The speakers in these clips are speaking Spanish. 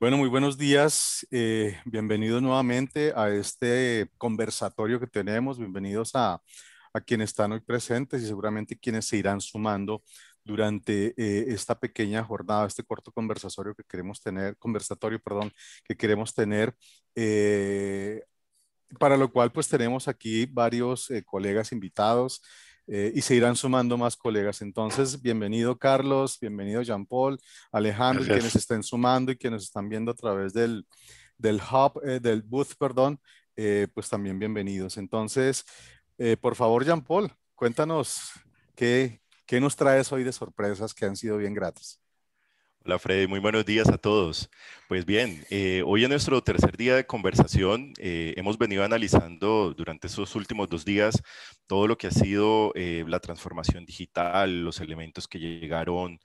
Bueno, muy buenos días. Eh, bienvenidos nuevamente a este conversatorio que tenemos. Bienvenidos a, quienes están hoy presentes y seguramente quienes se irán sumando durante eh, esta pequeña jornada, este corto conversatorio que queremos tener, conversatorio, perdón, que queremos tener. Eh, para lo cual pues tenemos aquí varios colegas invitados eh, y se irán sumando más colegas. Entonces, bienvenido Carlos, bienvenido Jean Paul, Alejandro, quienes estén sumando y quienes están viendo a través del, del hub, eh, del booth, perdón, eh, pues también bienvenidos. Entonces, por favor, Jean Paul, cuéntanos qué, qué nos traes hoy de sorpresas que han sido bien gratas. Hola Freddy, muy buenos días a todos. Pues bien, eh, hoy en nuestro tercer día de conversación eh, hemos venido analizando durante esos últimos dos días todo lo que ha sido eh, la transformación digital, los elementos que llegaron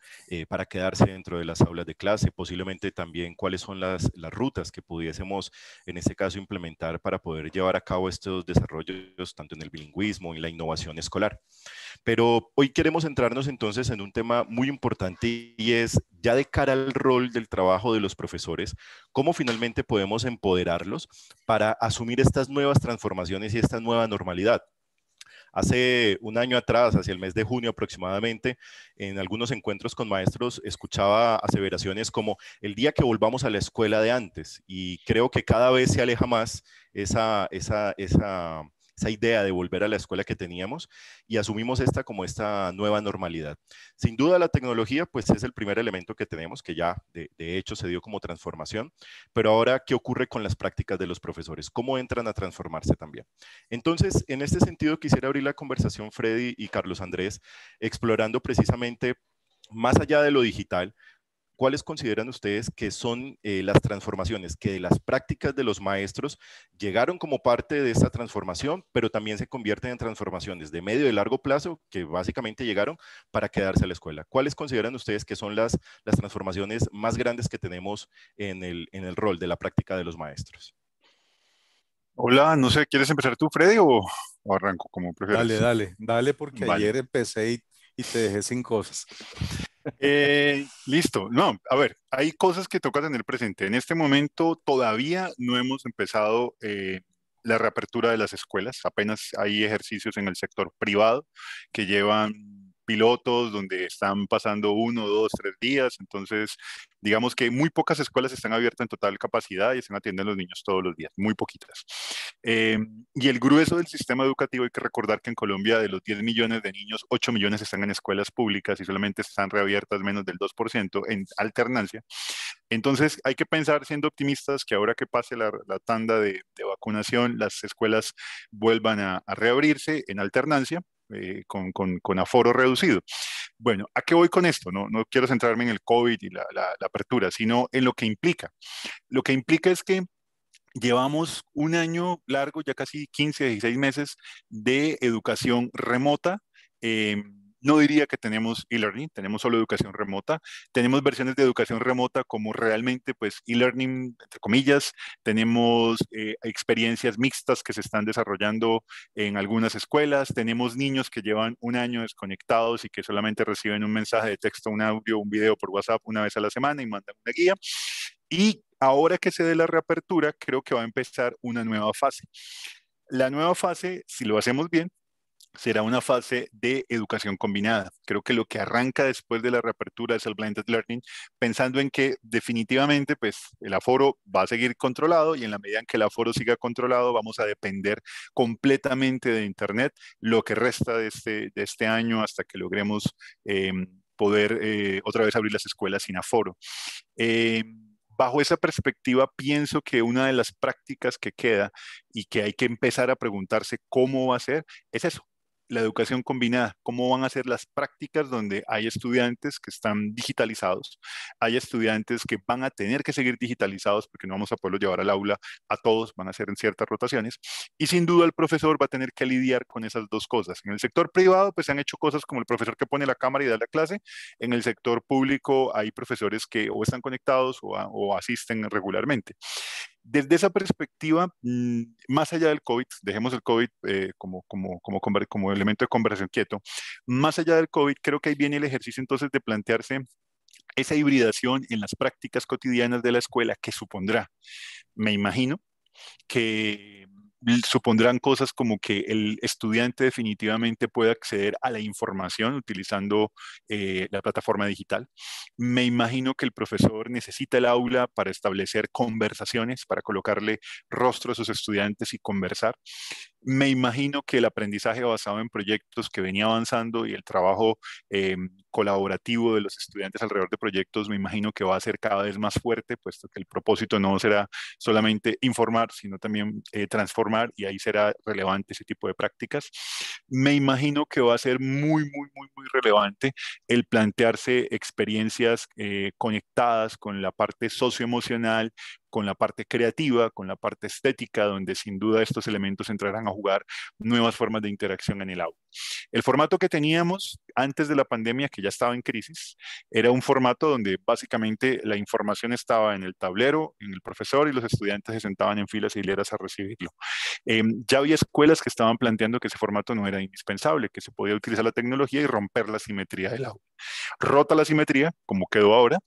para quedarse dentro de las aulas de clase, posiblemente también cuáles son las, las rutas que pudiésemos en este caso implementar para poder llevar a cabo estos desarrollos tanto en el bilingüismo y la innovación escolar. Pero hoy queremos centrarnos entonces en un tema muy importante y es ya de cara al rol del trabajo de los profesores, cómo finalmente podemos empoderarlos para asumir estas nuevas transformaciones y esta nueva normalidad. Hace un año atrás, hacia el mes de junio aproximadamente, en algunos encuentros con maestros escuchaba aseveraciones como el día que volvamos a la escuela de antes. Y creo que cada vez se aleja más esa, esa, esa esa idea de volver a la escuela que teníamos y asumimos esta como esta nueva normalidad. Sin duda la tecnología pues es el primer elemento que tenemos, que ya de, hecho se dio como transformación, pero ahora ¿qué ocurre con las prácticas de los profesores? ¿Cómo entran a transformarse también? Entonces, en este sentido quisiera abrir la conversación Freddy y Carlos Andrés explorando precisamente más allá de lo digital, ¿cuáles consideran ustedes que son eh, las transformaciones que de las prácticas de los maestros llegaron como parte de esta transformación, pero también se convierten en transformaciones de medio y largo plazo que básicamente llegaron para quedarse a la escuela? ¿Cuáles consideran ustedes que son las, las transformaciones más grandes que tenemos en el, rol de la práctica de los maestros? Hola, no sé, ¿quieres empezar tú, Freddy, o, arranco como prefieres? Dale, dale, dale, porque ayer empecé y te dejé sin cosas. Eh, listo. No, a ver, hay cosas que toca tener presente. En este momento todavía no hemos empezado eh, la reapertura de las escuelas. Apenas hay ejercicios en el sector privado que llevan pilotos, donde están pasando uno, dos, tres días. Entonces, digamos que muy pocas escuelas están abiertas en total capacidad y están atendiendo a los niños todos los días, muy poquitas. Eh, y el grueso del sistema educativo, hay que recordar que en Colombia de los 10 millones de niños, 8 millones están en escuelas públicas y solamente están reabiertas menos del 2% en alternancia. Entonces hay que pensar, siendo optimistas, que ahora que pase la, tanda de, vacunación, las escuelas vuelvan a reabrirse en alternancia eh, con, aforo reducido. Bueno, ¿a qué voy con esto? No, no quiero centrarme en el COVID y la, apertura, sino en lo que implica. Lo que implica es que llevamos un año largo, ya casi 15, 16 meses de educación remota. Em, no diría que tenemos e-learning, tenemos solo educación remota, tenemos versiones de educación remota como realmente pues e-learning, entre comillas, tenemos eh, experiencias mixtas que se están desarrollando en algunas escuelas, tenemos niños que llevan un año desconectados y que solamente reciben un mensaje de texto, un audio, un video por WhatsApp una vez a la semana y mandan una guía. Y ahora que se dé la reapertura, creo que va a empezar una nueva fase. La nueva fase, si lo hacemos bien, será una fase de educación combinada. Creo que lo que arranca después de la reapertura es el blended learning, pensando en que definitivamente pues el aforo va a seguir controlado y en la medida en que el aforo siga controlado vamos a depender completamente de internet lo que resta de este, este año hasta que logremos em, poder eh, otra vez abrir las escuelas sin aforo. Em, bajo esa perspectiva, pienso que una de las prácticas que queda y que hay que empezar a preguntarse cómo va a ser es eso, la educación combinada, cómo van a ser las prácticas donde hay estudiantes que están digitalizados, hay estudiantes que van a tener que seguir digitalizados porque no vamos a poder llevar al aula a todos, van a ser en ciertas rotaciones, y sin duda el profesor va a tener que lidiar con esas dos cosas. En el sector privado, pues se han hecho cosas como el profesor que pone la cámara y da la clase, en el sector público hay profesores que o están conectados o asisten regularmente desde esa perspectiva, mm, más allá del COVID, dejemos el COVID eh, como, como, como, como elemento de conversación quieto, más allá del COVID, creo que ahí viene el ejercicio entonces de plantearse esa hibridación en las prácticas cotidianas de la escuela que supondrá, me imagino, que supondrán cosas como que el estudiante definitivamente pueda acceder a la información utilizando eh, la plataforma digital. Me imagino que el profesor necesita el aula para establecer conversaciones, para colocarle rostro a sus estudiantes y conversar me imagino que el aprendizaje basado en proyectos que venía avanzando y el trabajo em, colaborativo de los estudiantes alrededor de proyectos, me imagino que va a ser cada vez más fuerte, puesto que el propósito no será solamente informar, sino también eh, transformar y ahí será relevante ese tipo de prácticas. Me imagino que va a ser muy, muy, muy, muy relevante el plantearse experiencias eh, conectadas con la parte socioemocional, con la parte creativa, con la parte estética, donde sin duda estos elementos entrarán a jugar nuevas formas de interacción en el aula. El formato que teníamos antes de la pandemia, que ya estaba en crisis, era un formato donde básicamente la información estaba en el tablero, en el profesor y los estudiantes se sentaban en filas y hileras a recibirlo. Eh, ya había escuelas que estaban planteando que ese formato no era indispensable, que se podía utilizar la tecnología y romper la simetría del aula. Rota la simetría, como quedó ahora,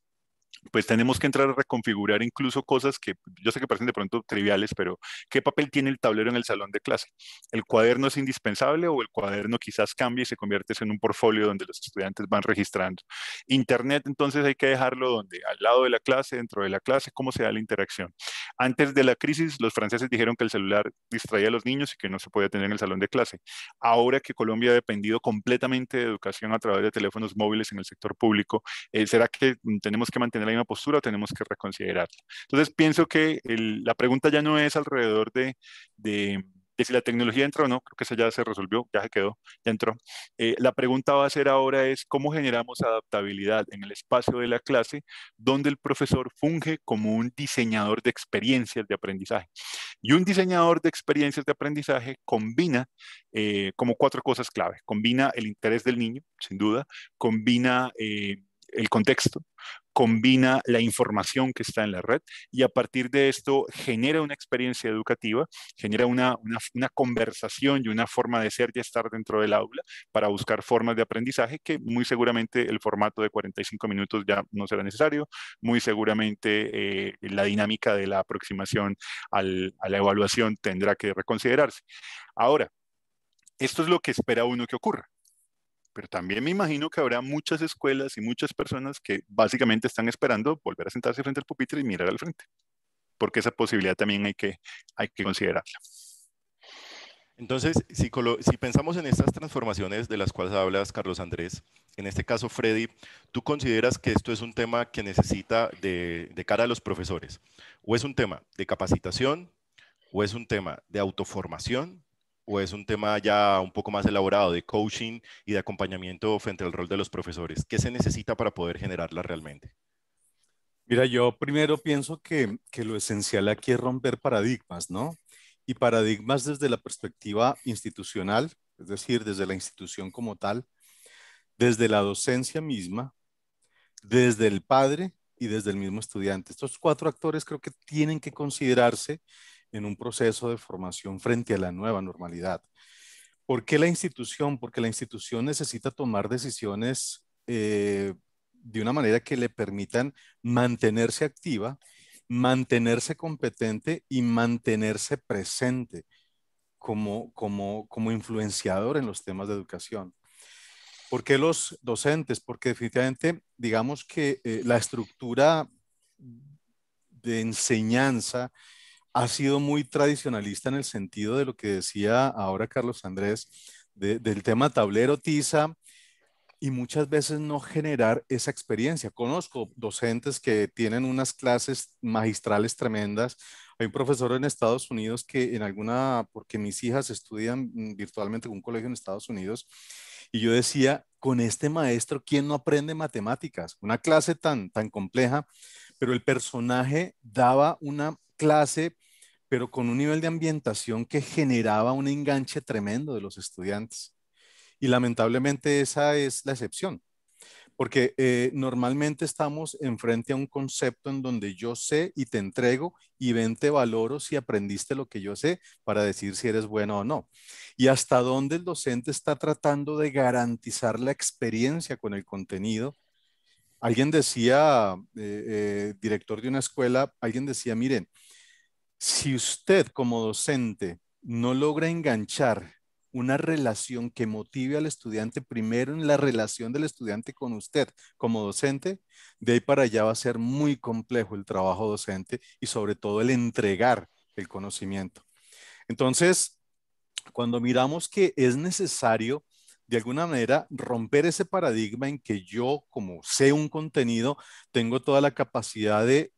pues tenemos que entrar a reconfigurar incluso cosas que yo sé que parecen de pronto triviales, pero ¿qué papel tiene el tablero en el salón de clase? ¿El cuaderno es indispensable o el cuaderno quizás cambie y se convierte en un portfolio donde los estudiantes van registrando? Internet, entonces hay que dejarlo donde, al lado de la clase, dentro de la clase, ¿cómo se da la interacción? Antes de la crisis, los franceses dijeron que el celular distraía a los niños y que no se podía tener en el salón de clase. Ahora que Colombia ha dependido completamente de educación a través de teléfonos móviles en el sector público, eh, ¿será que tenemos que mantener la una postura, tenemos que reconsiderarla. Entonces, pienso que la pregunta ya no es alrededor de, si la tecnología entra o no, creo que eso ya se resolvió, ya se quedó, ya entró. Eh, la pregunta va a ser ahora es cómo generamos adaptabilidad en el espacio de la clase donde el profesor funge como un diseñador de experiencias de aprendizaje. Y un diseñador de experiencias de aprendizaje combina eh, como cuatro cosas clave. Combina el interés del niño, sin duda, combina eh, el contexto, combina la información que está en la red y a partir de esto genera una experiencia educativa, genera una, conversación y una forma de ser y estar dentro del aula para buscar formas de aprendizaje que muy seguramente el formato de 45 minutos ya no será necesario, muy seguramente eh, la dinámica de la aproximación a la evaluación tendrá que reconsiderarse. Ahora, esto es lo que espera uno que ocurra pero también me imagino que habrá muchas escuelas y muchas personas que básicamente están esperando volver a sentarse frente al pupitre y mirar al frente, porque esa posibilidad también hay que, hay que considerarla. Entonces, si, pensamos en estas transformaciones de las cuales hablas, Carlos Andrés, en este caso, Freddy, ¿tú consideras que esto es un tema que necesita de cara a los profesores? ¿O es un tema de capacitación? ¿O es un tema de autoformación? o es un tema ya un poco más elaborado de coaching y de acompañamiento frente al rol de los profesores? ¿Qué se necesita para poder generarla realmente? Mira, yo primero pienso que, lo esencial aquí es romper paradigmas, ¿no? Y paradigmas desde la perspectiva institucional, es decir, desde la institución como tal, desde la docencia misma, desde el padre y desde el mismo estudiante. Estos cuatro actores creo que tienen que considerarse en un proceso de formación frente a la nueva normalidad. ¿Por qué la institución? Porque la institución necesita tomar decisiones eh, de una manera que le permitan mantenerse activa, mantenerse competente y mantenerse presente como, como, como influenciador en los temas de educación. ¿Por qué los docentes? Porque definitivamente, digamos que eh, la estructura de enseñanza, ha sido muy tradicionalista en el sentido de lo que decía ahora Carlos Andrés, del tema tablero tiza y muchas veces no generar esa experiencia. Conozco docentes que tienen unas clases magistrales tremendas. Hay un profesor en Estados Unidos que en alguna, porque mis hijas estudian virtualmente en un colegio en Estados Unidos, y yo decía, con este maestro, ¿quién no aprende matemáticas? Una clase tan, tan compleja, pero el personaje daba una clase, pero con un nivel de ambientación que generaba un enganche tremendo de los estudiantes. Y lamentablemente esa es la excepción, porque eh, normalmente estamos enfrente a un concepto en donde yo sé y te entrego y ven te valoro si aprendiste lo que yo sé para decir si eres bueno o no. Y hasta dónde el docente está tratando de garantizar la experiencia con el contenido Alguien decía, eh, eh, director de una escuela, alguien decía, miren, si usted como docente no logra enganchar una relación que motive al estudiante primero en la relación del estudiante con usted como docente, de ahí para allá va a ser muy complejo el trabajo docente y sobre todo el entregar el conocimiento. Entonces, cuando miramos que es necesario de alguna manera romper ese paradigma en que yo, como sé un contenido, tengo toda la capacidad de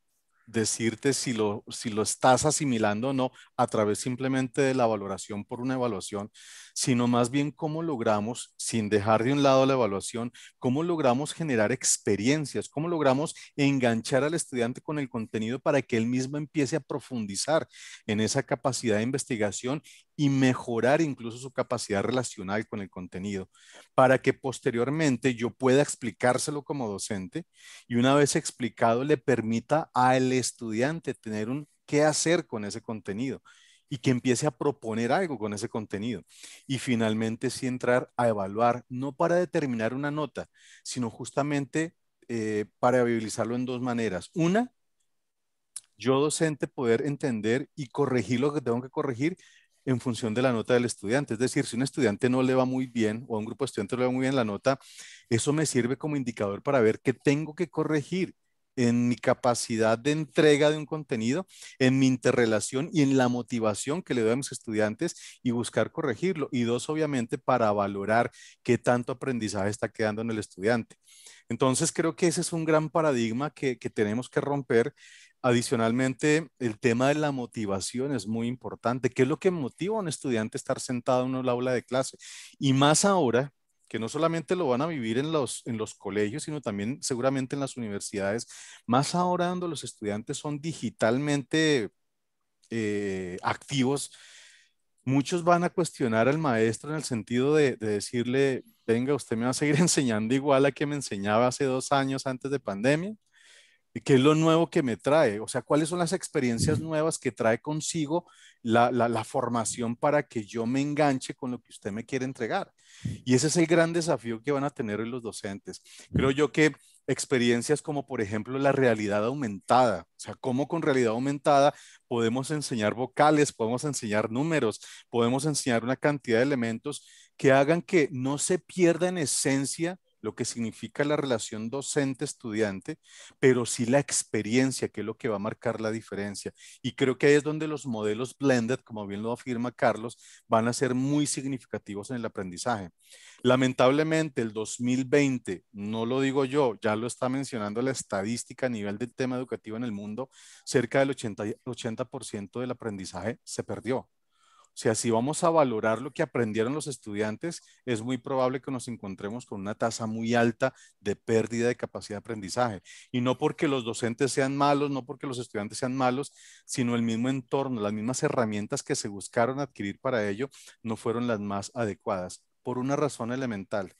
decirte si lo, si lo estás asimilando o no a través simplemente de la valoración por una evaluación, sino más bien cómo logramos, sin dejar de un lado la evaluación, cómo logramos generar experiencias, cómo logramos enganchar al estudiante con el contenido para que él mismo empiece a profundizar en esa capacidad de investigación y mejorar incluso su capacidad relacional con el contenido, para que posteriormente yo pueda explicárselo como docente y una vez explicado le permita él estudiante tener un qué hacer con ese contenido y que empiece a proponer algo con ese contenido. Y finalmente sí entrar a evaluar, no para determinar una nota, sino justamente eh, para viabilizarlo en dos maneras. Una, yo docente poder entender y corregir lo que tengo que corregir en función de la nota del estudiante. Es decir, si un estudiante no le va muy bien o un grupo de estudiantes le va muy bien la nota, eso me sirve como indicador para ver qué tengo que corregir en mi capacidad de entrega de un contenido, en mi interrelación y en la motivación que le doy a mis estudiantes y buscar corregirlo. Y dos, obviamente, para valorar qué tanto aprendizaje está quedando en el estudiante. Entonces, creo que ese es un gran paradigma que, tenemos que romper. Adicionalmente, el tema de la motivación es muy importante. ¿Qué es lo que motiva a un estudiante a estar sentado en una aula de clase? Y más ahora que no solamente lo van a vivir en los, en los colegios, sino también seguramente en las universidades, más ahora cuando los estudiantes son digitalmente eh, activos, muchos van a cuestionar al maestro en el sentido de, decirle, venga, usted me va a seguir enseñando igual a que me enseñaba hace dos años antes de pandemia. ¿Qué es lo nuevo que me trae? O sea, ¿cuáles son las experiencias nuevas que trae consigo la formación para que yo me enganche con lo que usted me quiere entregar? Y ese es el gran desafío que van a tener los docentes. Creo yo que experiencias como por ejemplo la realidad aumentada, o sea, cómo con realidad aumentada podemos enseñar vocales, podemos enseñar números, podemos enseñar una cantidad de elementos que hagan que no se pierda en esencia lo que significa la relación docente-estudiante, pero sí la experiencia, que es lo que va a marcar la diferencia. Y creo que ahí es donde los modelos blended, como bien lo afirma Carlos, van a ser muy significativos en el aprendizaje. Lamentablemente, el 2020, no lo digo yo, ya lo está mencionando la estadística a nivel del tema educativo en el mundo, cerca del 80%, 80 del aprendizaje se perdió sea, si vamos a valorar lo que aprendieron los estudiantes, es muy probable que nos encontremos con una tasa muy alta de pérdida de capacidad de aprendizaje. Y no porque los docentes sean malos, no porque los estudiantes sean malos, sino el mismo entorno, las mismas herramientas que se buscaron adquirir para ello no fueron las más adecuadas por una razón elemental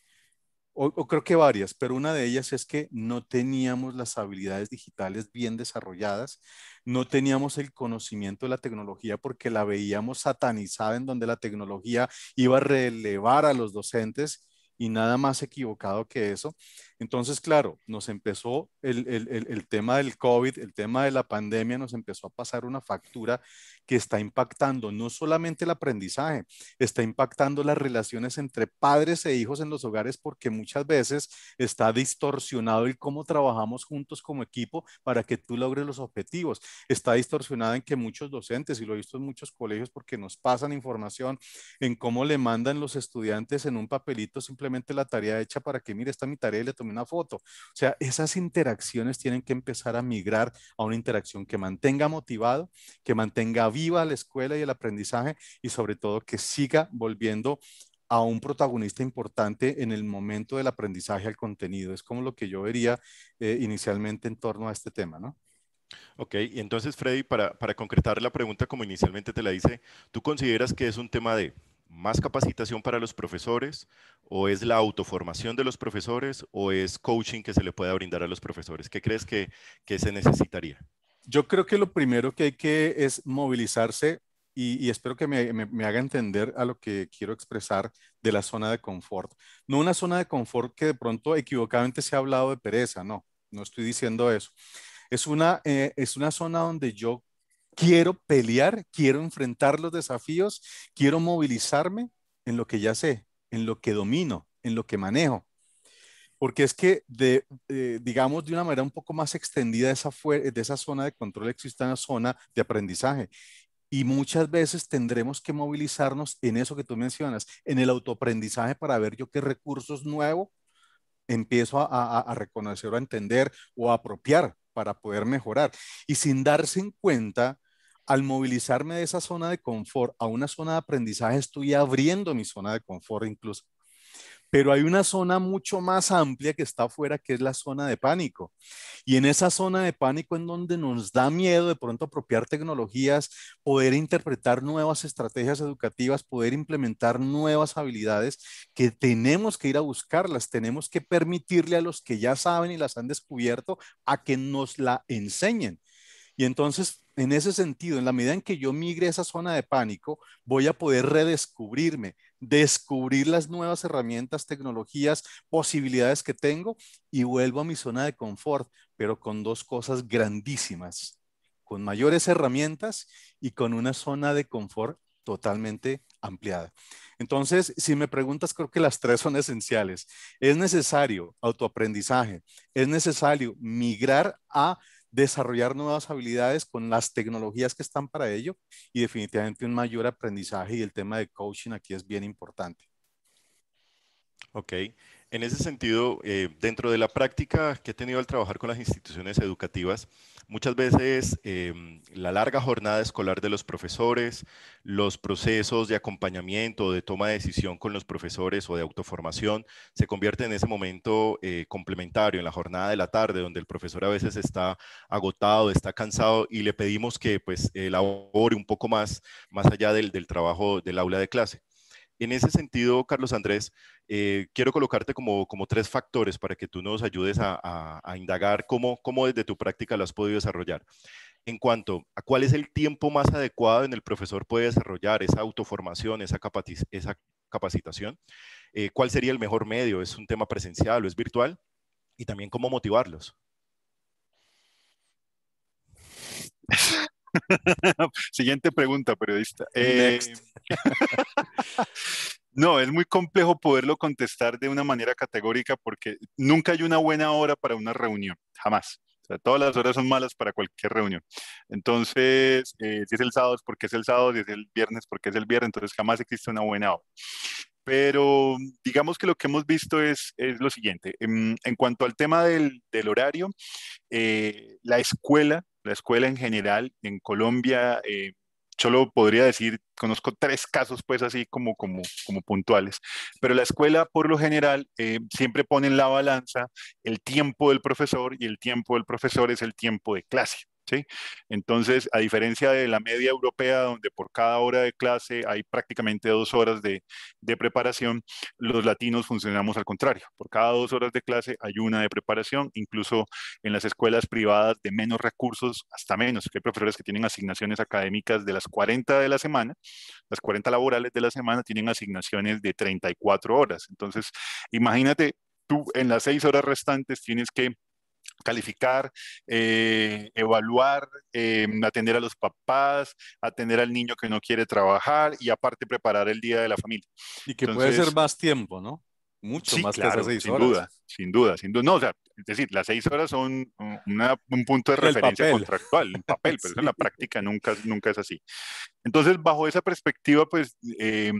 o, creo que varias, pero una de ellas es que no teníamos las habilidades digitales bien desarrolladas, no teníamos el conocimiento de la tecnología porque la veíamos satanizada en donde la tecnología iba a relevar a los docentes y nada más equivocado que eso. Entonces, claro, nos empezó el, el, el, tema del COVID, el tema de la pandemia, nos empezó a pasar una factura que está impactando no solamente el aprendizaje, está impactando las relaciones entre padres e hijos en los hogares porque muchas veces está distorsionado el cómo trabajamos juntos como equipo para que tú logres los objetivos. Está distorsionado en que muchos docentes, y lo he visto en muchos colegios porque nos pasan información en cómo le mandan los estudiantes en un papelito simplemente la tarea hecha para que, mire, esta es mi tarea y le tomé una foto. O sea, esas interacciones tienen que empezar a migrar a una interacción que mantenga motivado, que mantenga viva la escuela y el aprendizaje y sobre todo que siga volviendo a un protagonista importante en el momento del aprendizaje al contenido. Es como lo que yo vería eh, inicialmente en torno a este tema, ¿no? Ok, y entonces Freddy, para, para concretar la pregunta como inicialmente te la hice, ¿tú consideras que es un tema de más capacitación para los profesores o es la autoformación de los profesores o es coaching que se le pueda brindar a los profesores? ¿Qué crees que, que se necesitaría? Yo creo que lo primero que hay que es movilizarse y, espero que me, me, haga entender a lo que quiero expresar de la zona de confort. No una zona de confort que de pronto equivocadamente se ha hablado de pereza, no, no estoy diciendo eso. Es una, eh, es una zona donde yo Quiero pelear, quiero enfrentar los desafíos, quiero movilizarme en lo que ya sé, en lo que domino, en lo que manejo. Porque es que, de, eh, digamos, de una manera un poco más extendida esa de esa zona de control existe una zona de aprendizaje. Y muchas veces tendremos que movilizarnos en eso que tú mencionas, en el autoaprendizaje para ver yo qué recursos nuevos empiezo a, reconocer o a entender o a apropiar para poder mejorar. Y sin darse en cuenta, al movilizarme de esa zona de confort a una zona de aprendizaje, estoy abriendo mi zona de confort incluso. Pero hay una zona mucho más amplia que está afuera, que es la zona de pánico. Y en esa zona de pánico en donde nos da miedo de pronto apropiar tecnologías, poder interpretar nuevas estrategias educativas, poder implementar nuevas habilidades, que tenemos que ir a buscarlas, tenemos que permitirle a los que ya saben y las han descubierto a que nos la enseñen y entonces, en ese sentido, en la medida en que yo migre a esa zona de pánico, voy a poder redescubrirme, descubrir las nuevas herramientas, tecnologías, posibilidades que tengo y vuelvo a mi zona de confort, pero con dos cosas grandísimas, con mayores herramientas y con una zona de confort totalmente ampliada. Entonces, si me preguntas, creo que las tres son esenciales. Es necesario autoaprendizaje, es necesario migrar a desarrollar nuevas habilidades con las tecnologías que están para ello y definitivamente un mayor aprendizaje y el tema de coaching aquí es bien importante. Ok, en ese sentido, eh, dentro de la práctica que he tenido al trabajar con las instituciones educativas, muchas veces em, la larga jornada escolar de los profesores, los procesos de acompañamiento, de toma de decisión con los profesores o de autoformación, se convierte en ese momento eh, complementario, en la jornada de la tarde, donde el profesor a veces está agotado, está cansado y le pedimos que pues elabore un poco más, más allá del trabajo del aula de clase. En ese sentido, Carlos Andrés, eh, quiero colocarte como, como tres factores para que tú nos ayudes a, a, indagar cómo, cómo desde tu práctica lo has podido desarrollar. En cuanto a cuál es el tiempo más adecuado en el profesor puede desarrollar esa autoformación, esa, esa capacitación, eh, cuál sería el mejor medio, es un tema presencial o es virtual, y también cómo motivarlos. Siguiente pregunta, periodista. Em, no, es muy complejo poderlo contestar de una manera categórica porque nunca hay una buena hora para una reunión, jamás. todas las horas son malas para cualquier reunión. Entonces, eh, si es el sábado es porque es el sábado, si es el viernes porque es el viernes, entonces jamás existe una buena hora. Pero digamos que lo que hemos visto es, es lo siguiente. Em, en, cuanto al tema del, horario, eh, la escuela la escuela en general en Colombia, eh, solo podría decir, conozco tres casos pues así como, como, como puntuales, pero la escuela por lo general eh, siempre pone en la balanza el tiempo del profesor y el tiempo del profesor es el tiempo de clase. Entonces, a diferencia de la media europea, donde por cada hora de clase hay prácticamente dos horas de, preparación, los latinos funcionamos al contrario. Por cada dos horas de clase hay una de preparación, incluso en las escuelas privadas de menos recursos, hasta menos, hay profesores que tienen asignaciones académicas de las 40 de la semana, las 40 laborales de la semana tienen asignaciones de 34 horas. Entonces, imagínate, tú en las seis horas restantes tienes que calificar, eh, evaluar, eh, atender a los papás, atender al niño que no quiere trabajar y aparte preparar el día de la familia. Y que puede ser más tiempo, ¿no? mucho más claro, que sin Duda, sin duda, sin duda. No, o sea, es decir, las seis horas son un punto de referencia contractual, un papel, pero en la práctica nunca, nunca es así. Entonces, bajo esa perspectiva, pues eh,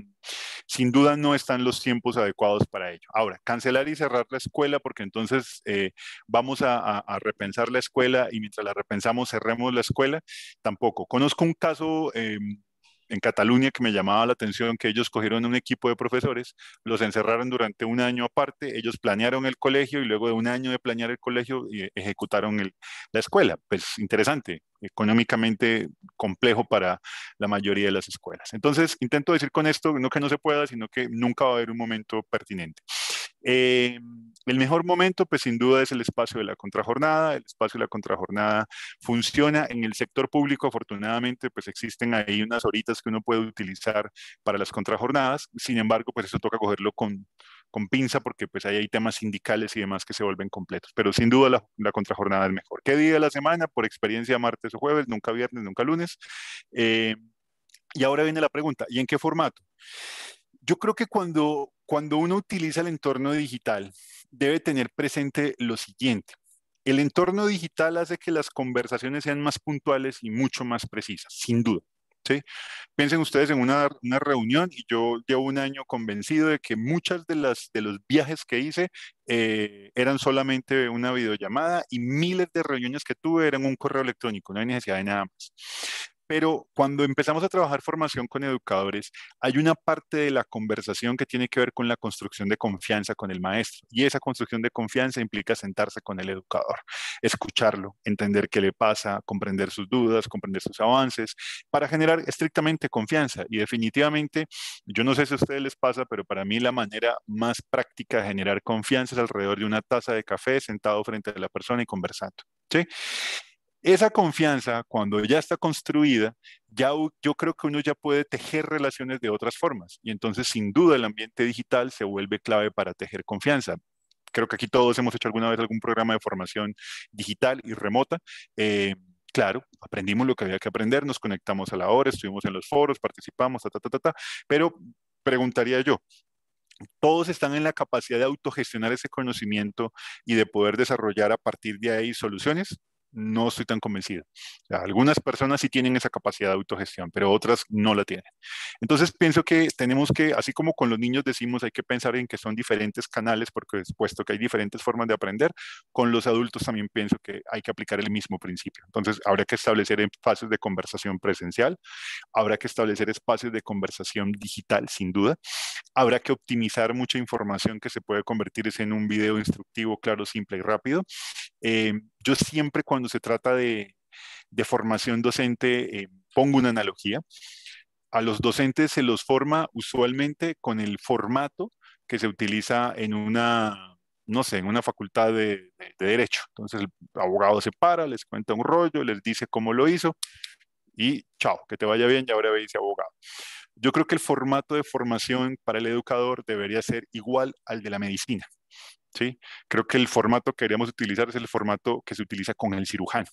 sin duda no están los tiempos adecuados para ello. Ahora, cancelar y cerrar la escuela, porque entonces eh, vamos a, repensar la escuela y mientras la repensamos, cerremos la escuela, tampoco. Conozco un caso... Em, en Cataluña que me llamaba la atención que ellos cogieron un equipo de profesores, los encerraron durante un año aparte, ellos planearon el colegio y luego de un año de planear el colegio eh, ejecutaron la escuela. Pues interesante, económicamente complejo para la mayoría de las escuelas. Entonces, intento decir con esto, no que no se pueda, sino que nunca va a haber un momento pertinente. Eh, el mejor momento, pues sin duda, es el espacio de la contrajornada. El espacio de la contrajornada funciona en el sector público. Afortunadamente, pues existen ahí unas horitas que uno puede utilizar para las contrajornadas. Sin embargo, pues eso toca cogerlo con, pinza porque pues ahí hay temas sindicales y demás que se vuelven completos. Pero sin duda la, contrajornada es mejor. ¿Qué día de la semana? Por experiencia, martes o jueves, nunca viernes, nunca lunes. Eh, y ahora viene la pregunta, ¿y en qué formato? Yo creo que cuando, cuando uno utiliza el entorno digital, debe tener presente lo siguiente. El entorno digital hace que las conversaciones sean más puntuales y mucho más precisas, sin duda. ¿sí? Piensen ustedes en una, reunión y yo llevo un año convencido de que muchas de las de los viajes que hice eh, eran solamente una videollamada y miles de reuniones que tuve eran un correo electrónico, no hay necesidad de nada más pero cuando empezamos a trabajar formación con educadores, hay una parte de la conversación que tiene que ver con la construcción de confianza con el maestro. Y esa construcción de confianza implica sentarse con el educador, escucharlo, entender qué le pasa, comprender sus dudas, comprender sus avances, para generar estrictamente confianza. Y definitivamente, yo no sé si a ustedes les pasa, pero para mí la manera más práctica de generar confianza es alrededor de una taza de café sentado frente a la persona y conversando. ¿sí? Esa confianza, cuando ya está construida, ya yo creo que uno ya puede tejer relaciones de otras formas. Y entonces, sin duda, el ambiente digital se vuelve clave para tejer confianza. Creo que aquí todos hemos hecho alguna vez algún programa de formación digital y remota. Eh, claro, aprendimos lo que había que aprender, nos conectamos a la hora, estuvimos en los foros, participamos, ta, ta, ta, ta. Pero preguntaría yo, todos están en la capacidad de autogestionar ese conocimiento y de poder desarrollar a partir de ahí soluciones? no estoy tan convencido. algunas personas sí tienen esa capacidad de autogestión, pero otras no la tienen. Entonces pienso que tenemos que, así como con los niños decimos, hay que pensar en que son diferentes canales, porque puesto que hay diferentes formas de aprender, con los adultos también pienso que hay que aplicar el mismo principio. Entonces habrá que establecer espacios de conversación presencial, habrá que establecer espacios de conversación digital, sin duda, habrá que optimizar mucha información que se puede convertirse en un video instructivo, claro, simple y rápido. Eh, yo siempre cuando se trata de, formación docente eh, pongo una analogía. A los docentes se los forma usualmente con el formato que se utiliza en una, no sé, en una facultad de, derecho. Entonces el abogado se para, les cuenta un rollo, les dice cómo lo hizo y chao, que te vaya bien, ya ahora veis abogado. Yo creo que el formato de formación para el educador debería ser igual al de la medicina. ¿sí? Creo que el formato que queríamos utilizar es el formato que se utiliza con el cirujano,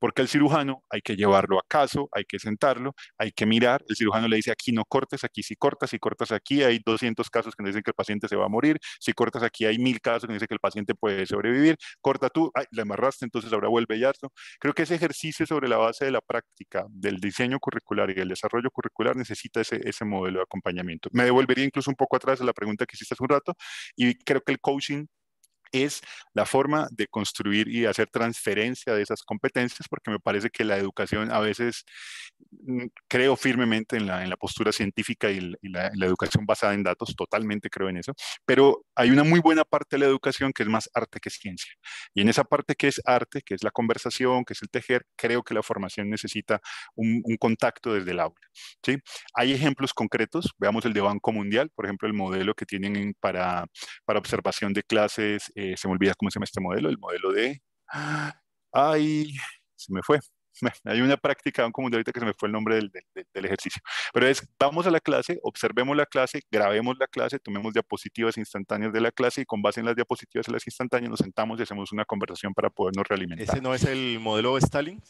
porque el cirujano hay que llevarlo a caso, hay que sentarlo, hay que mirar, el cirujano le dice aquí no cortes, aquí sí cortas, si cortas aquí hay 200 casos que dicen que el paciente se va a morir, si cortas aquí hay 1000 casos que nos dicen que el paciente puede sobrevivir, corta tú, ay, la amarraste, entonces ahora vuelve y hazlo. Creo que ese ejercicio sobre la base de la práctica, del diseño curricular y el desarrollo curricular necesita ese, ese modelo de acompañamiento. Me devolvería incluso un poco atrás a la pregunta que hiciste hace un rato y creo que el coaching es la forma de construir y hacer transferencia de esas competencias, porque me parece que la educación a veces, mm, creo firmemente en la, postura científica y, la, educación basada en datos, totalmente creo en eso, pero hay una muy buena parte de la educación que es más arte que ciencia. Y en esa parte que es arte, que es la conversación, que es el tejer, creo que la formación necesita un, contacto desde el aula. ¿sí? Hay ejemplos concretos, veamos el de Banco Mundial, por ejemplo, el modelo que tienen para, para observación de clases eh, se me olvida cómo se llama este modelo, el modelo de... Ay, se me fue. Hay una práctica un común de ahorita que se me fue el nombre del, ejercicio. Pero es, vamos a la clase, observemos la clase, grabemos la clase, tomemos diapositivas instantáneas de la clase y con base en las diapositivas y las instantáneas nos sentamos y hacemos una conversación para podernos realimentar. ¿Ese no es el modelo de Stalin?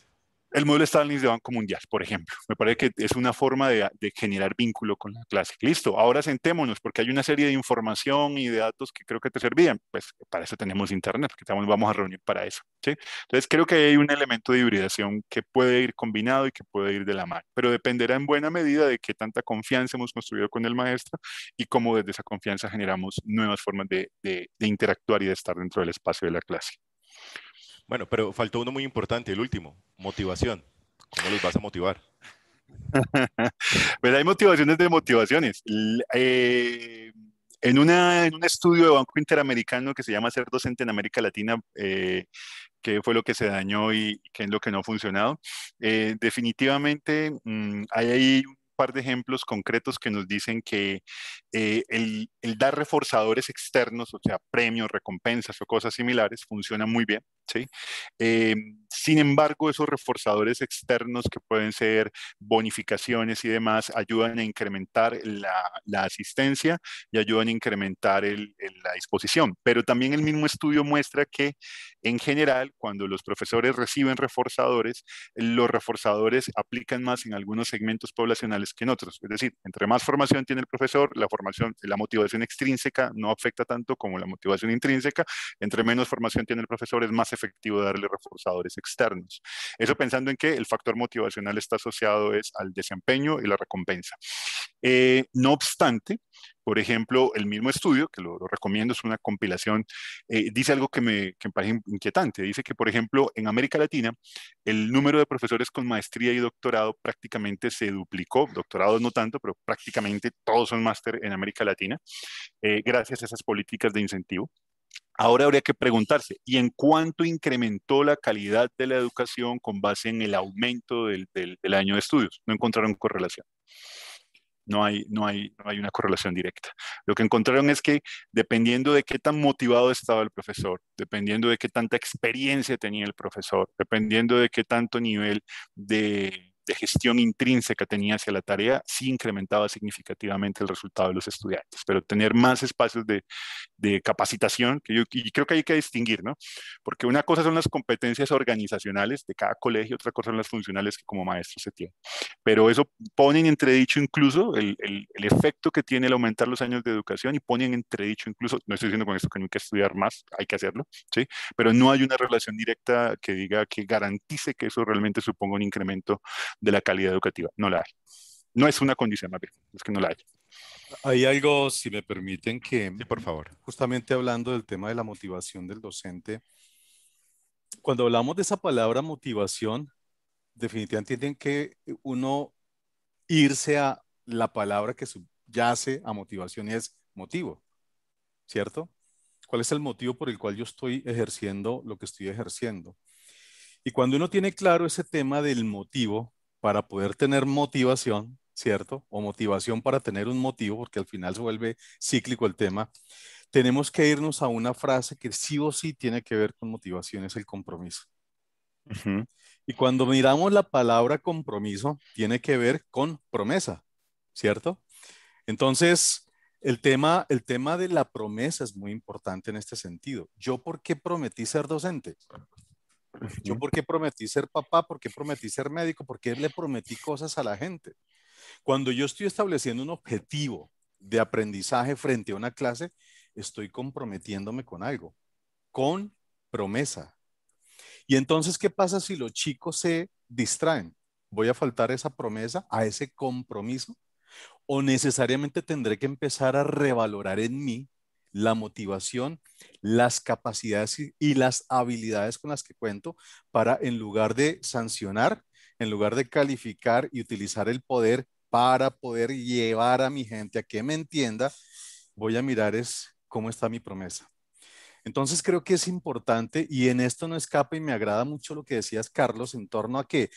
el modelo Stallings de Banco Mundial, por ejemplo. Me parece que es una forma de, generar vínculo con la clase. Listo, ahora sentémonos, porque hay una serie de información y de datos que creo que te servían. Pues para eso tenemos Internet, porque estamos vamos a reunir para eso. Entonces creo que hay un elemento de hibridación que puede ir combinado y que puede ir de la mano, pero dependerá en buena medida de qué tanta confianza hemos construido con el maestro y cómo desde esa confianza generamos nuevas formas de, de interactuar y de estar dentro del espacio de la clase. Bueno, pero faltó uno muy importante, el último, motivación. ¿Cómo los vas a motivar? pero pues hay motivaciones de motivaciones. Eh, en, una, en, un estudio de Banco Interamericano que se llama Ser Docente en América Latina, eh, qué fue lo que se dañó y qué es lo que no ha funcionado, eh, definitivamente mm, hay ahí par de ejemplos concretos que nos dicen que eh, el, dar reforzadores externos, o sea, premios, recompensas o cosas similares, funciona muy bien, ¿sí? Em, sin embargo, esos reforzadores externos que pueden ser bonificaciones y demás ayudan a incrementar la, la asistencia y ayudan a incrementar la disposición. Pero también el mismo estudio muestra que en general, cuando los profesores reciben reforzadores, los reforzadores aplican más en algunos segmentos poblacionales que en otros. Es decir, entre más formación tiene el profesor, la formación, la motivación extrínseca no afecta tanto como la motivación intrínseca. Entre menos formación tiene el profesor, es más efectivo darle reforzadores externos externos. Eso pensando en que el factor motivacional está asociado es al desempeño y la recompensa. Eh, no obstante, por ejemplo, el mismo estudio, que lo, recomiendo, es una compilación, eh, dice algo que me, que parece inquietante. Dice que, por ejemplo, en América Latina, el número de profesores con maestría y doctorado prácticamente se duplicó. Doctorado no tanto, pero prácticamente todos son máster en América Latina, eh, gracias a esas políticas de incentivo. Ahora habría que preguntarse, ¿y en cuánto incrementó la calidad de la educación con base en el aumento del, año de estudios? No encontraron correlación. No hay, no, hay, no hay una correlación directa. Lo que encontraron es que dependiendo de qué tan motivado estaba el profesor, dependiendo de qué tanta experiencia tenía el profesor, dependiendo de qué tanto nivel de de gestión intrínseca tenía hacia la tarea, sí incrementaba significativamente el resultado de los estudiantes, pero tener más espacios de, capacitación, que yo y creo que hay que distinguir, ¿no? Porque una cosa son las competencias organizacionales de cada colegio, otra cosa son las funcionales que como maestro se tiene. Pero eso pone en entredicho incluso el, efecto que tiene el aumentar los años de educación y pone en entredicho incluso, no estoy diciendo con esto que no hay que estudiar más, hay que hacerlo, ¿sí? Pero no hay una relación directa que diga que garantice que eso realmente suponga un incremento de la calidad educativa. No la hay. No es una condición, más es que no la hay. Hay algo, si me permiten, que... por favor. Justamente hablando del tema de la motivación del docente, cuando hablamos de esa palabra motivación, definitivamente tienen que uno irse a la palabra que subyace a motivación y es motivo, ¿cierto? ¿Cuál es el motivo por el cual yo estoy ejerciendo lo que estoy ejerciendo? Y cuando uno tiene claro ese tema del motivo, para poder tener motivación, ¿cierto? O motivación para tener un motivo, porque al final se vuelve cíclico el tema, tenemos que irnos a una frase que sí o sí tiene que ver con motivación, es el compromiso. Y cuando miramos la palabra compromiso, tiene que ver con promesa, ¿cierto? Entonces, el tema, el tema de la promesa es muy importante en este sentido. ¿Yo por qué prometí ser docente? Yo porque prometí ser papá, porque prometí ser médico, porque le prometí cosas a la gente. Cuando yo estoy estableciendo un objetivo de aprendizaje frente a una clase, estoy comprometiéndome con algo, con promesa. Y entonces, ¿qué pasa si los chicos se distraen? ¿Voy a faltar esa promesa, a ese compromiso? ¿O necesariamente tendré que empezar a revalorar en mí la motivación, las capacidades y las habilidades con las que cuento para, en lugar de sancionar, en lugar de calificar y utilizar el poder para poder llevar a mi gente a que me entienda, voy a mirar es cómo está mi promesa. Entonces creo que es importante y en esto no escapa y me agrada mucho lo que decías, Carlos, en torno a que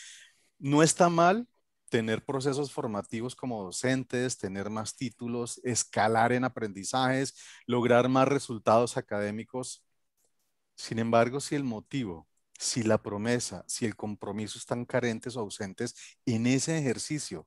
no está mal tener procesos formativos como docentes, tener más títulos, escalar en aprendizajes, lograr más resultados académicos. Sin embargo, si el motivo, si la promesa, si el compromiso están carentes o ausentes en ese ejercicio,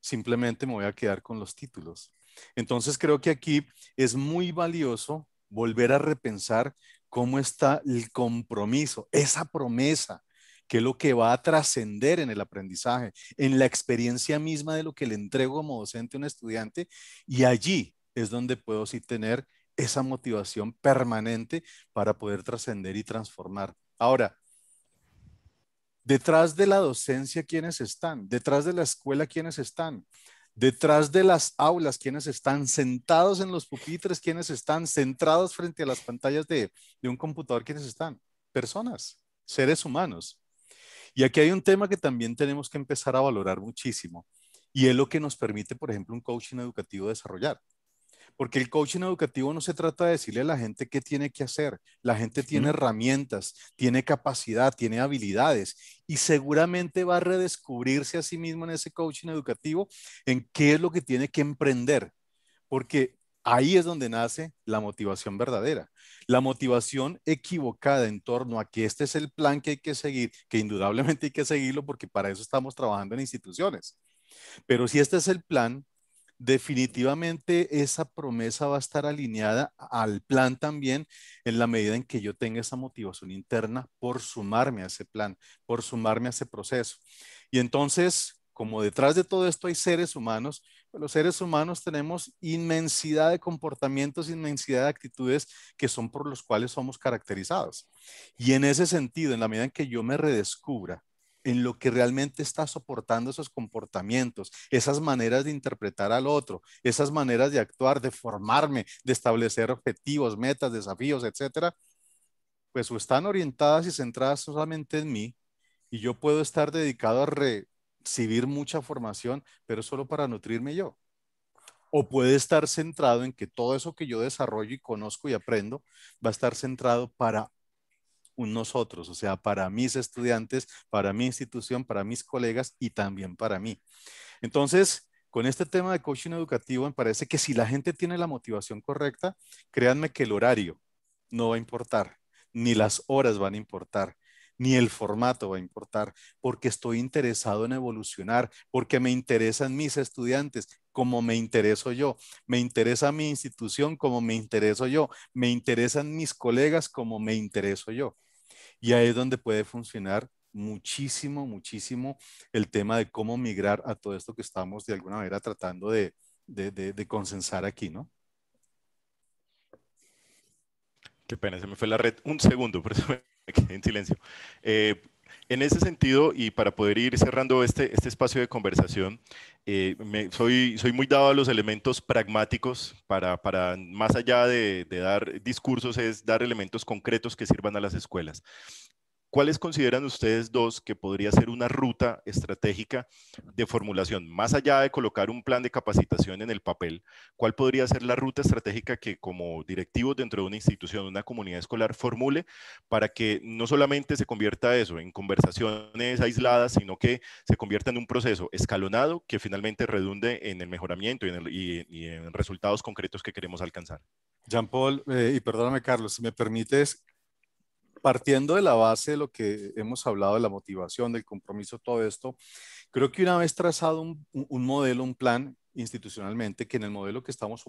simplemente me voy a quedar con los títulos. Entonces creo que aquí es muy valioso volver a repensar cómo está el compromiso, esa promesa, que es lo que va a trascender en el aprendizaje, en la experiencia misma de lo que le entrego como docente a un estudiante. Y allí es donde puedo sí tener esa motivación permanente para poder trascender y transformar. Ahora, detrás de la docencia, ¿quiénes están? Detrás de la escuela, ¿quiénes están? detrás de las aulas, quiénes están sentados en los pupitres, quiénes están centrados frente a las pantallas de, de, un computador, quiénes están personas, seres humanos. Y aquí hay un tema que también tenemos que empezar a valorar muchísimo y es lo que nos permite, por ejemplo, un coaching educativo desarrollar. Porque el coaching educativo no se trata de decirle a la gente qué tiene que hacer. La gente tiene herramientas, tiene capacidad, tiene habilidades y seguramente va a redescubrirse a sí mismo en ese coaching educativo en qué es lo que tiene que emprender. Porque Ahí es donde nace la motivación verdadera. La motivación equivocada en torno a que este es el plan que hay que seguir, que indudablemente hay que seguirlo porque para eso estamos trabajando en instituciones. Pero si este es el plan, definitivamente esa promesa va a estar alineada al plan también en la medida en que yo tenga esa motivación interna por sumarme a ese plan, por sumarme a ese proceso. Y entonces, como detrás de todo esto hay seres humanos, los seres humanos tenemos inmensidad de comportamientos, inmensidad de actitudes que son por los cuales somos caracterizados. Y en ese sentido, en la medida en que yo me redescubra en lo que realmente está soportando esos comportamientos, esas maneras de interpretar al otro, esas maneras de actuar, de formarme, de establecer objetivos, metas, desafíos, etcétera, pues están orientadas y centradas solamente en mí y yo puedo estar dedicado a re recibir mucha formación, pero solo para nutrirme yo. O puede estar centrado en que todo eso que yo desarrollo y conozco y aprendo va a estar centrado para nosotros, o sea, para mis estudiantes, para mi institución, para mis colegas y también para mí. Entonces, con este tema de coaching educativo, me parece que si la gente tiene la motivación correcta, créanme que el horario no va a importar, ni las horas van a importar ni el formato va a importar, porque estoy interesado en evolucionar, porque me interesan mis estudiantes como me intereso yo, me interesa mi institución como me intereso yo, me interesan mis colegas como me intereso yo. Y ahí es donde puede funcionar muchísimo, muchísimo el tema de cómo migrar a todo esto que estamos de alguna manera tratando de, de, de, consensar aquí, ¿no? Qué pena, se me fue la red. Un segundo, por en silencio. Eh, en ese sentido, y para poder ir cerrando este, este espacio de conversación, eh, soy, soy muy dado a los elementos pragmáticos para, más allá de, de, dar discursos, es dar elementos concretos que sirvan a las escuelas. ¿Cuáles consideran ustedes dos que podría ser una ruta estratégica de formulación? Más allá de colocar un plan de capacitación en el papel, ¿cuál podría ser la ruta estratégica que como directivo dentro de una institución, una comunidad escolar, formule para que no solamente se convierta eso en conversaciones aisladas, sino que se convierta en un proceso escalonado que finalmente redunde en el mejoramiento y en, resultados concretos que queremos alcanzar? Jean Paul, eh, y perdóname Carlos, si me permites, partiendo de la base de lo que hemos hablado de la motivación, del compromiso, todo esto, creo que una vez trazado un, modelo, un plan, institucionalmente que en el modelo que estamos,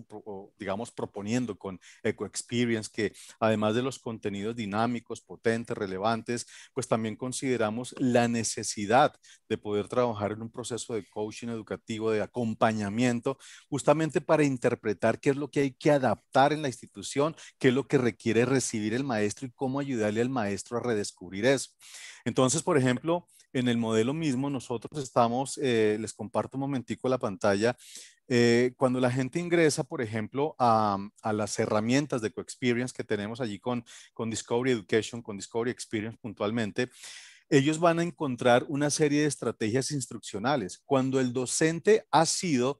digamos, proponiendo con Eco Experience, que además de los contenidos dinámicos, potentes, relevantes, pues también consideramos la necesidad de poder trabajar en un proceso de coaching educativo, de acompañamiento, justamente para interpretar qué es lo que hay que adaptar en la institución, qué es lo que requiere recibir el maestro y cómo ayudarle al maestro a redescubrir eso. Entonces, por ejemplo, en el modelo mismo nosotros estamos, eh, les comparto un momentico la pantalla, eh, cuando la gente ingresa, por ejemplo, a, las herramientas de CoExperience que tenemos allí con, con Discovery Education, con Discovery Experience puntualmente, ellos van a encontrar una serie de estrategias instruccionales. Cuando el docente ha sido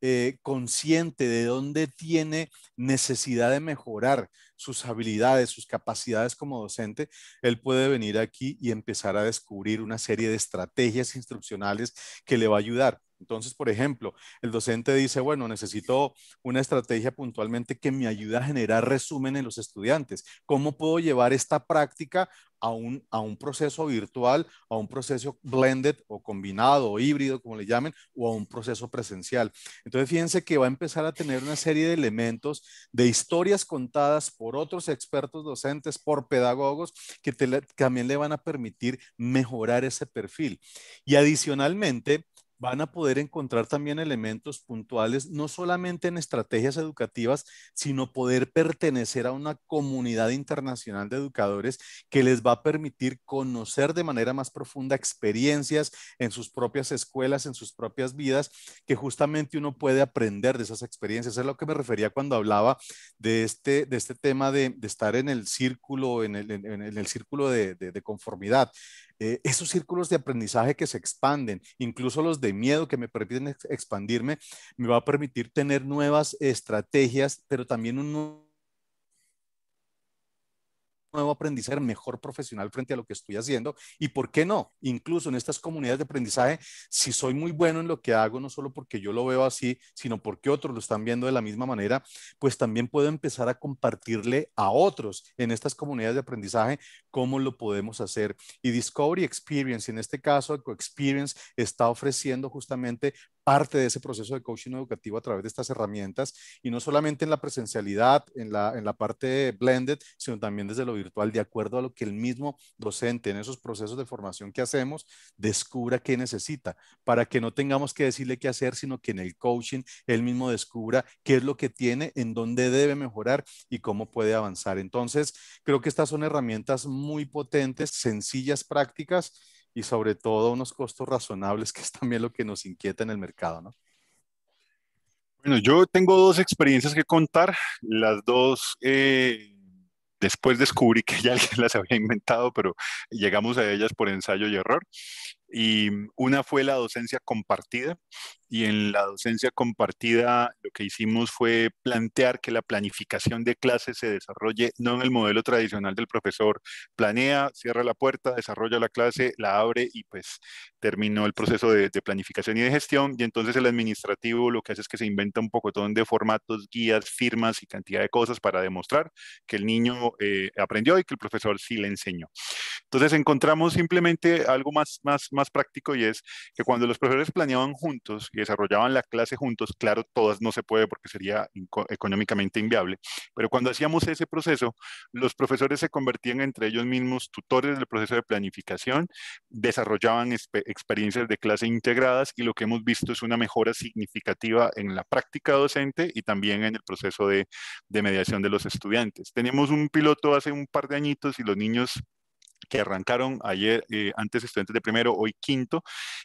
eh, consciente de dónde tiene necesidad de mejorar, sus habilidades, sus capacidades como docente, él puede venir aquí y empezar a descubrir una serie de estrategias instruccionales que le va a ayudar. Entonces, por ejemplo, el docente dice, bueno, necesito una estrategia puntualmente que me ayude a generar resumen en los estudiantes. ¿Cómo puedo llevar esta práctica a un, a un proceso virtual, a un proceso blended o combinado o híbrido, como le llamen, o a un proceso presencial? Entonces, fíjense que va a empezar a tener una serie de elementos de historias contadas por por otros expertos docentes, por pedagogos, que también le van a permitir mejorar ese perfil. Y adicionalmente, van a poder encontrar también elementos puntuales, no solamente en estrategias educativas, sino poder pertenecer a una comunidad internacional de educadores que les va a permitir conocer de manera más profunda experiencias en sus propias escuelas, en sus propias vidas, que justamente uno puede aprender de esas experiencias. es a lo que me refería cuando hablaba de este, de este tema de, estar en el círculo, en el, círculo de conformidad. Eh, esos círculos de aprendizaje que se expanden, incluso los de miedo que me permiten expandirme, me va a permitir tener nuevas estrategias, pero también un nuevo aprendizaje, mejor profesional frente a lo que estoy haciendo. Y por qué no, incluso en estas comunidades de aprendizaje, si soy muy bueno en lo que hago, no solo porque yo lo veo así, sino porque otros lo están viendo de la misma manera, pues también puedo empezar a compartirle a otros en estas comunidades de aprendizaje cómo lo podemos hacer. Y Discovery Experience, en este caso, Experience está ofreciendo justamente parte de ese proceso de coaching educativo a través de estas herramientas y no solamente en la presencialidad, en la, en la parte blended, sino también desde lo virtual, de acuerdo a lo que el mismo docente en esos procesos de formación que hacemos descubra qué necesita, para que no tengamos que decirle qué hacer, sino que en el coaching él mismo descubra qué es lo que tiene, en dónde debe mejorar y cómo puede avanzar. Entonces, creo que estas son herramientas muy potentes, sencillas, prácticas y sobre todo unos costos razonables, que es también lo que nos inquieta en el mercado, ¿no? Bueno, yo tengo dos experiencias que contar. Las dos, eh, después descubrí que ya alguien las había inventado, pero llegamos a ellas por ensayo y error. Y mm, una fue la docencia compartida y en la docencia compartida lo que hicimos fue plantear que la planificación de clases se desarrolle no en el modelo tradicional del profesor. Planea, cierra la puerta, desarrolla la clase, la abre y pues terminó el proceso de, planificación y de gestión. Y entonces el administrativo lo que hace es que se inventa un pocotón de formatos, guías, firmas y cantidad de cosas para demostrar que el niño eh, aprendió y que el profesor sí le enseñó. Entonces encontramos simplemente algo más, más, más práctico y es que cuando los profesores planeaban juntos, desarrollaban la clase juntos, claro, todas no se puede porque sería económicamente inviable, pero cuando hacíamos ese proceso, los profesores se convertían entre ellos mismos tutores del proceso de planificación, desarrollaban experiencias de clase integradas y lo que hemos visto es una mejora significativa en la práctica docente y también en el proceso de, de mediación de los estudiantes. Tenemos un piloto hace un par de añitos y los niños que arrancaron ayer, eh, antes estudiantes de primero, hoy quinto,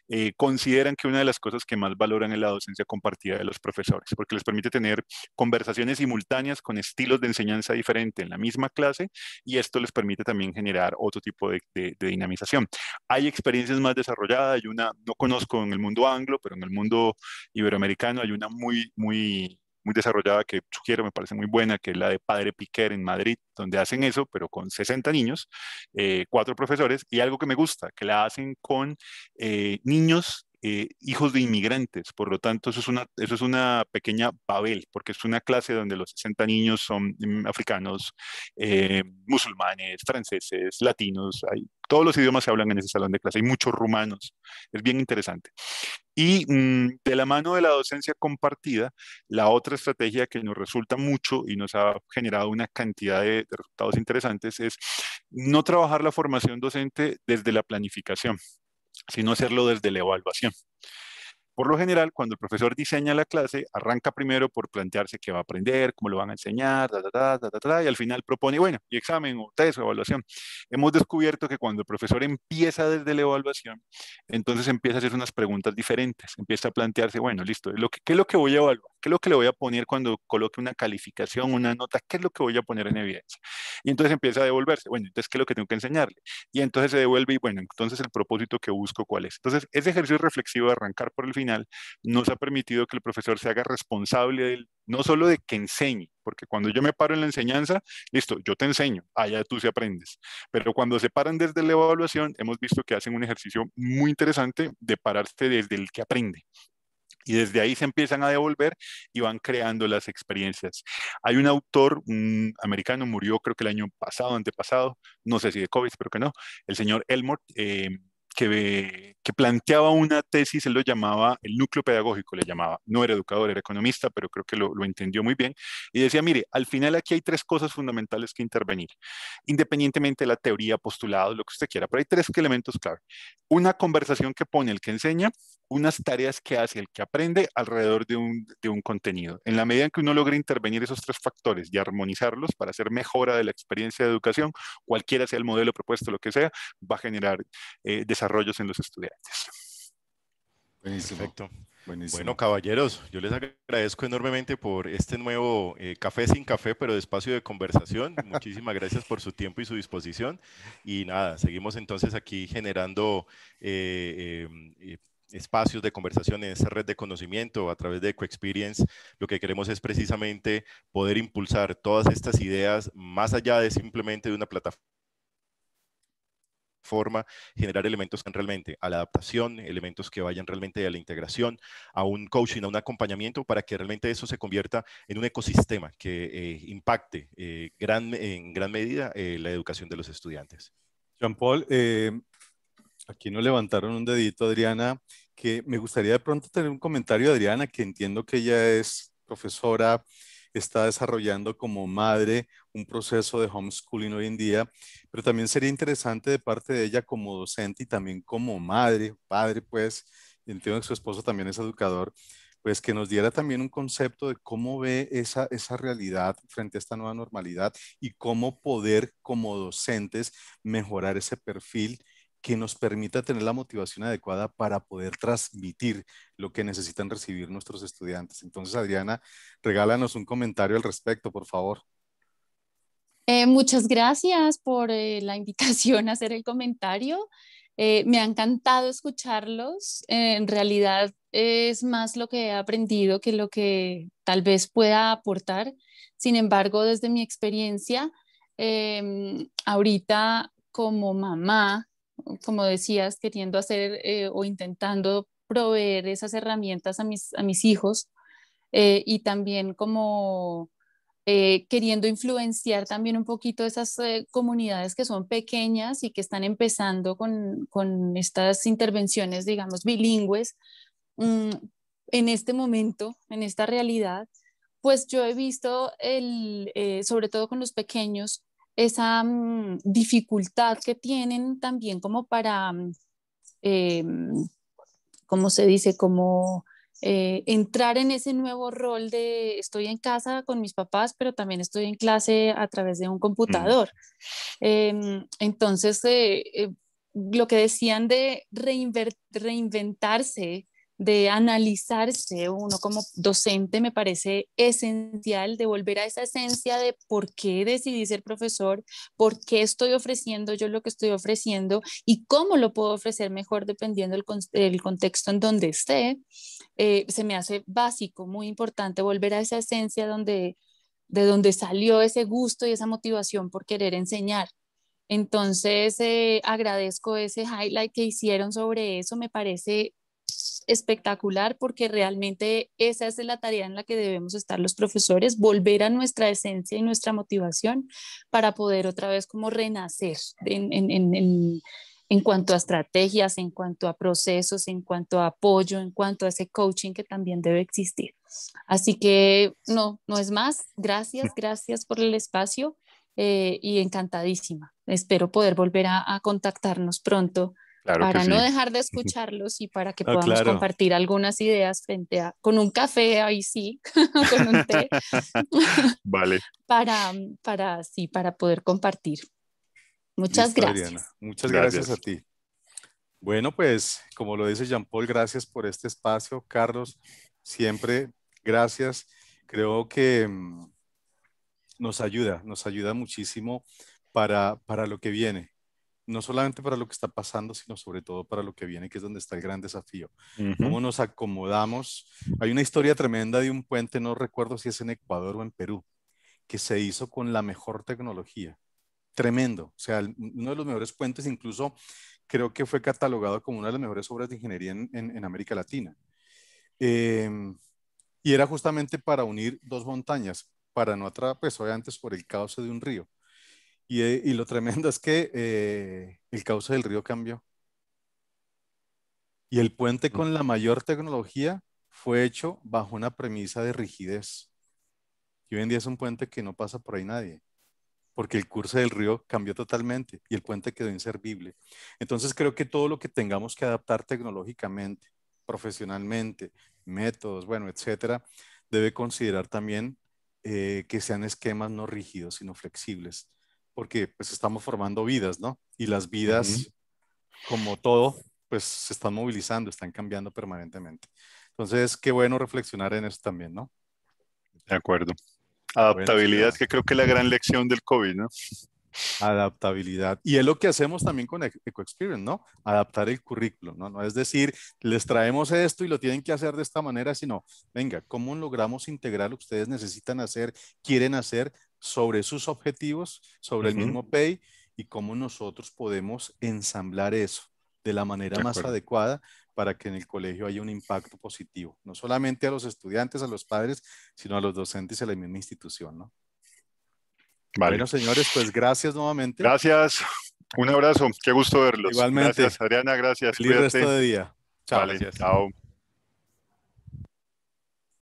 eh, consideran que una de las cosas que más valoran es la docencia compartida de los profesores, porque les permite tener conversaciones simultáneas con estilos de enseñanza diferente en la misma clase y esto les permite también generar otro tipo de, de dinamización. Hay experiencias más desarrolladas, hay una, no conozco en el mundo anglo, pero en el mundo iberoamericano hay una muy, muy muy desarrollada que sugiero, me parece muy buena, que es la de Padre Piquer en Madrid, donde hacen eso, pero con 60 niños, eh, cuatro profesores, y algo que me gusta, que la hacen con eh, niños eh, hijos de inmigrantes. Por lo tanto, eso es, una, eso es una pequeña Babel, porque es una clase donde los 60 niños son mm, africanos, eh, musulmanes, franceses, latinos, hay, todos los idiomas se hablan en ese salón de clase, hay muchos rumanos, es bien interesante. Y mm, de la mano de la docencia compartida, la otra estrategia que nos resulta mucho y nos ha generado una cantidad de resultados interesantes es no trabajar la formación docente desde la planificación sino hacerlo desde la evaluación. Por lo general, cuando el profesor diseña la clase, arranca primero por plantearse qué va a aprender, cómo lo van a enseñar, y al final propone, bueno, y examen o test o evaluación. Hemos descubierto que cuando el profesor empieza desde la evaluación, entonces empieza a hacer unas preguntas diferentes, empieza a plantearse, bueno, listo, ¿qué es lo que voy a evaluar? ¿Qué es lo que le voy a poner cuando coloque una calificación, una nota? ¿Qué es lo que voy a poner en evidencia? Y entonces empieza a devolverse. Bueno, entonces, ¿qué es lo que tengo que enseñarle? Y entonces se devuelve y bueno, entonces el propósito que busco, ¿cuál es? Entonces, ese ejercicio reflexivo de arrancar por el final nos ha permitido que el profesor se haga responsable no solo de que enseñe, porque cuando yo me paro en la enseñanza, listo, yo te enseño, allá tú se aprendes. Pero cuando se paran desde la evaluación, hemos visto que hacen un ejercicio muy interesante de pararse desde el que aprende y desde ahí se empiezan a devolver y van creando las experiencias. Hay un autor, un americano, murió creo que el año pasado, antepasado, no sé si de COVID, pero que no, el señor Elmore. Eh, que, que, planteaba una tesis, él lo llamaba, el núcleo pedagógico le llamaba, no era educador, era economista, pero creo que lo, entendió muy bien, y decía, mire, al final aquí hay tres cosas fundamentales que intervenir, independientemente de la teoría, postulado, lo que usted quiera, pero hay tres elementos clave. Una conversación que pone el que enseña, unas tareas que hace el que aprende alrededor de un, contenido. En la medida en que uno logra intervenir esos tres factores y armonizarlos para hacer mejora de la experiencia de educación, cualquiera sea el modelo propuesto, lo que sea, va a generar eh, desarrollo rollos en los estudiantes. Bueno, caballeros, yo les agradezco enormemente por este nuevo eh, café sin café, pero de espacio de conversación. Muchísimas gracias por su tiempo y su disposición. Y nada, seguimos entonces aquí generando eh, eh, espacios de conversación en esa red de conocimiento a través de CoExperience. Lo que queremos es precisamente poder impulsar todas estas ideas más allá de simplemente de una plataforma forma generar elementos que realmente a la adaptación, elementos que vayan realmente a la integración, a un coaching, a un acompañamiento, para que realmente eso se convierta en un ecosistema que eh, impacte eh, gran, en gran medida eh, la educación de los estudiantes. Jean-Paul, aquí nos levantaron un dedito, Adriana, que me gustaría de pronto tener un comentario, Adriana, que entiendo que ella es profesora, está desarrollando como madre un proceso de homeschooling hoy en día, pero también sería interesante de parte de ella como docente y también como madre, padre, pues, entiendo que su esposo también es educador, pues que nos diera también un concepto de cómo ve esa, esa realidad frente a esta nueva normalidad y cómo poder como docentes mejorar ese perfil que nos permita tener la motivación adecuada para poder transmitir lo que necesitan recibir nuestros estudiantes. Entonces, Adriana, regálanos un comentario al respecto, por favor. Eh, muchas gracias por eh, la invitación a hacer el comentario. Eh, me ha encantado escucharlos. en realidad es más lo que he aprendido que lo que tal vez pueda aportar. Sin embargo, desde mi experiencia, em, ahorita como mamá como decías, queriendo hacer eh, o intentando proveer esas herramientas a mis, a mis hijos eh, y también como eh, queriendo influenciar también un poquito esas comunidades que son pequeñas y que están empezando con, estas intervenciones, digamos, bilingües. Mm, en este momento, en esta realidad, pues yo he visto, el, sobre todo con los pequeños, esa mm, dificultad que tienen también como para, como mm, em, ¿cómo se dice? Como eh, entrar en ese nuevo rol de estoy en casa con mis papás, pero también estoy en clase a través de un computador. Em, entonces, eh, eh, lo que decían de reinventarse de analizarse uno como docente me parece esencial de volver a esa esencia de por qué decidí ser profesor, por qué estoy ofreciendo yo lo que estoy ofreciendo y cómo lo puedo ofrecer mejor dependiendo el, contexto en donde esté. Eh, se me hace básico, muy importante volver a esa esencia donde, de donde salió ese gusto y esa motivación por querer enseñar. Entonces, eh, agradezco ese highlight que hicieron sobre eso, me parece espectacular porque realmente esa es la tarea en la que debemos estar los profesores, volver a nuestra esencia y nuestra motivación para poder otra vez como renacer en, en, cuanto a estrategias, en cuanto a procesos, en cuanto a apoyo, en cuanto a ese coaching que también debe existir. Así que no, no es más. Gracias, gracias por el espacio eh, y encantadísima. Espero poder volver a, a contactarnos pronto para no dejar de escucharlos y para que podamos compartir algunas ideas frente a, con un café ahí sí, con un té. vale. Para, mm, para, sí, para poder compartir. Muchas gracias. Muchas gracias. a ti. Bueno, pues como lo dice Jean Paul, gracias por este espacio. Carlos, siempre gracias. Creo que mm, nos ayuda, nos ayuda muchísimo para, para lo que viene no solamente para lo que está pasando, sino sobre todo para lo que viene, que es donde está el gran desafío. ¿Cómo nos acomodamos? Hay una historia tremenda de un puente, no recuerdo si es en Ecuador o en Perú, que se hizo con la mejor tecnología. Tremendo. O sea, uno de los mejores puentes, incluso creo que fue catalogado como una de las mejores obras de ingeniería en, América Latina. Em, y era justamente para unir dos montañas, para no atravesar, pues antes por el cauce de un río eh, y, lo tremendo es que eh, el cauce del río cambió. Y el puente con la mayor tecnología fue hecho bajo una premisa de rigidez. Y hoy en día es un puente que no pasa por ahí nadie, porque el curso del río cambió totalmente y el puente quedó inservible. Entonces creo que todo lo que tengamos que adaptar tecnológicamente, profesionalmente, métodos, bueno, etcétera, debe considerar también eh, que sean esquemas no rígidos, sino flexibles porque pues estamos formando vidas, ¿no? Y las vidas, como todo, pues se están movilizando, están cambiando permanentemente. Entonces, qué bueno reflexionar en eso también, ¿no? De acuerdo. Adaptabilidad, que creo que es la gran lección del COVID, ¿no? Adaptabilidad. Y es lo que hacemos también con EcoExperience, ¿no? Adaptar el currículo, ¿no? No es decir, les traemos esto y lo tienen que hacer de esta manera, sino, venga, ¿cómo logramos integrar lo que ustedes necesitan hacer, quieren hacer sobre sus objetivos, sobre el mismo PEI y cómo nosotros podemos ensamblar eso de la manera más adecuada para que en el colegio haya un impacto positivo, no solamente a los estudiantes, a los padres, sino a los docentes y a la misma institución, Bueno, señores, pues gracias nuevamente. Gracias. Un abrazo. Qué gusto verlos. Igualmente. Gracias, Adriana. Gracias. Feliz resto de día. Chao. Chao.